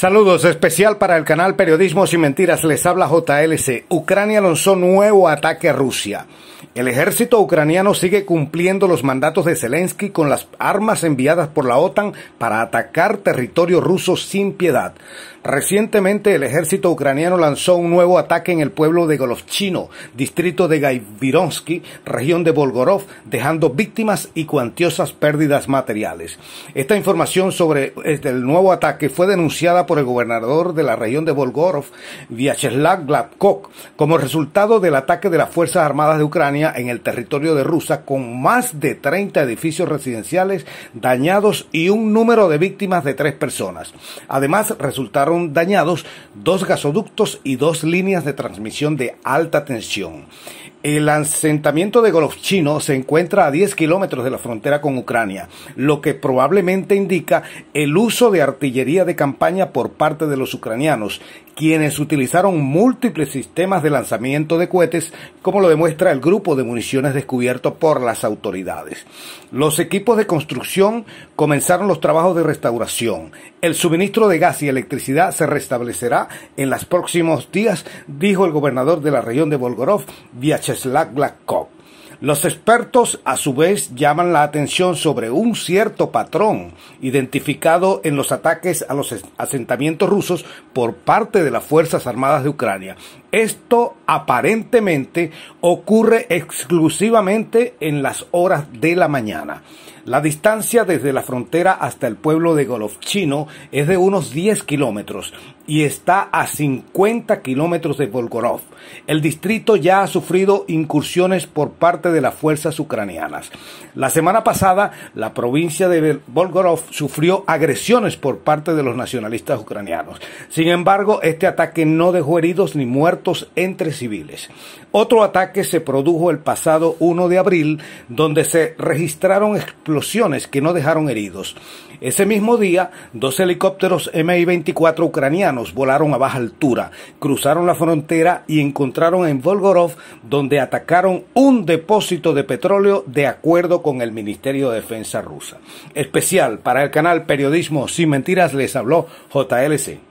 Saludos especial para el canal Periodismo Sin Mentiras. Les habla JLC. Ucrania lanzó nuevo ataque a Rusia. El ejército ucraniano sigue cumpliendo los mandatos de Zelensky con las armas enviadas por la OTAN para atacar territorio ruso sin piedad. Recientemente el ejército ucraniano lanzó un nuevo ataque en el pueblo de Golovchino, distrito de Gaivironsky, región de Volgorov, dejando víctimas y cuantiosas pérdidas materiales. Esta información sobre eh, el nuevo ataque fue denunciada por el gobernador de la región de Volgorov, Vyacheslav Gladkov, como resultado del ataque de las Fuerzas Armadas de Ucrania en el territorio de Rusia, con más de 30 edificios residenciales dañados y un número de víctimas de tres personas. Además, resultaron dañados dos gasoductos y dos líneas de transmisión de alta tensión. El asentamiento de Golovchino se encuentra a 10 kilómetros de la frontera con Ucrania, lo que probablemente indica el uso de artillería de campaña por por parte de los ucranianos, quienes utilizaron múltiples sistemas de lanzamiento de cohetes, como lo demuestra el grupo de municiones descubierto por las autoridades. Los equipos de construcción comenzaron los trabajos de restauración. El suministro de gas y electricidad se restablecerá en los próximos días, dijo el gobernador de la región de Volgorov, Vyacheslav Gladkov. Los expertos a su vez llaman la atención sobre un cierto patrón identificado en los ataques a los asentamientos rusos por parte de las Fuerzas Armadas de Ucrania esto aparentemente ocurre exclusivamente en las horas de la mañana. La distancia desde la frontera hasta el pueblo de Golovchino es de unos 10 kilómetros y está a 50 kilómetros de Volgorov. El distrito ya ha sufrido incursiones por parte de las fuerzas ucranianas. La semana pasada, la provincia de Volgorov sufrió agresiones por parte de los nacionalistas ucranianos. Sin embargo, este ataque no dejó heridos ni muertos entre civiles. Otro ataque se produjo el pasado 1 de abril, donde se registraron explosiones que no dejaron heridos. Ese mismo día, dos helicópteros Mi-24 ucranianos volaron a baja altura, cruzaron la frontera y encontraron en Volgorov, donde atacaron un depósito de petróleo de acuerdo con el Ministerio de Defensa rusa. Especial para el canal Periodismo Sin Mentiras les habló JLC.